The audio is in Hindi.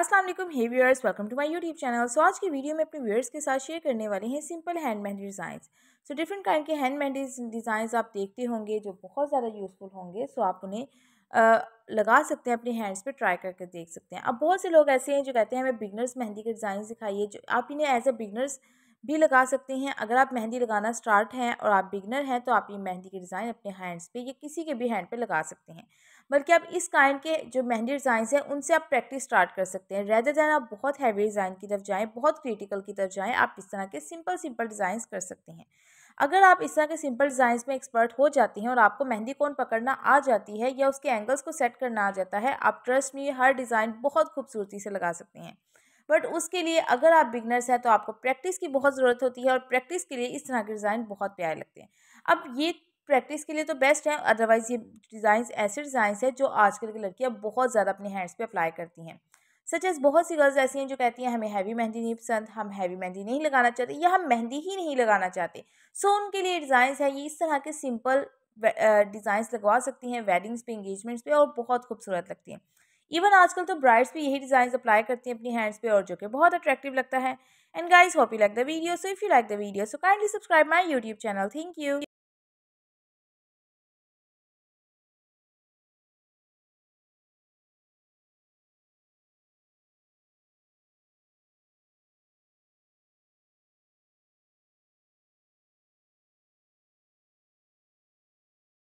अस्सलाम वालेकुम hey viewers welcome to my YouTube channel so आज की वीडियो में अपने व्यूअर्स के साथ शेयर करने वाले हैं simple hand handmade designs so different kind के हैंड हैंडमेड डिज़ाइंस आप देखते होंगे जो बहुत ज़्यादा यूज़फुल होंगे सो so आप उन्हें लगा सकते हैं अपने हैंड्स पे ट्राई करके देख सकते हैं अब बहुत से लोग ऐसे हैं जो कहते हैं हमें बिगनर्स मेहंदी के डिज़ाइन दिखाइए जो आप इन्हें एज अ बिगनर्स भी लगा सकते हैं अगर आप मेहंदी लगाना स्टार्ट हैं और आप बिगनर हैं तो आप ये मेहंदी के डिज़ाइन अपने हैंड्स पे या किसी के भी हैंड पे लगा सकते हैं बल्कि आप इस काइंड के जो मेहंदी डिज़ाइंस हैं उनसे आप प्रैक्टिस स्टार्ट कर सकते हैं रेदर दैन आप बहुत हैवी डिज़ाइन की तरफ जाएँ बहुत क्रिटिकल की तरफ जाएँ आप इस तरह के सिंपल सिंपल डिज़ाइन कर सकते हैं अगर आप इस तरह के सिंपल डिज़ाइन में एक्सपर्ट हो जाती हैं और आपको मेहंदी कौन पकड़ना आ जाती है या उसके एंगल्स को सेट करना आ जाता है आप ट्रस्ट में हर डिज़ाइन बहुत खूबसूरती से लगा सकते हैं बट उसके लिए अगर आप बिगनर्स हैं तो आपको प्रैक्टिस की बहुत ज़रूरत होती है और प्रैक्टिस के लिए इस तरह के डिज़ाइन बहुत प्यारे लगते हैं अब ये प्रैक्टिस के लिए तो बेस्ट है अदरवाइज़ ये डिज़ाइन ऐसे डिज़ाइन है जो आजकल की लड़कियाँ बहुत ज़्यादा अपने हैंड्स पर अप्लाई करती हैं सच एस बहुत सी गर्ल्स ऐसी हैं जो कहती हैं हमें हैवी मेहंदी नहीं पसंद हम हैवी मेहंदी नहीं लगाना चाहते या हम मेहंदी ही नहीं लगाना चाहते सो so, उनके लिए डिज़ाइंस है ये इस तरह के सिंपल डिज़ाइंस लगवा सकती हैं वेडिंग्स पे इंगेजमेंट्स पे और बहुत खूबसूरत लगती हैं इवन आजकल तो ब्राइड्स भी यही डिज़ाइन अप्लाई करती हैं अपनी हैंड्स पे और जो कि बहुत अट्रैक्टिव लगता है and guys hope you like the video so if you like the video so kindly subscribe my YouTube channel thank you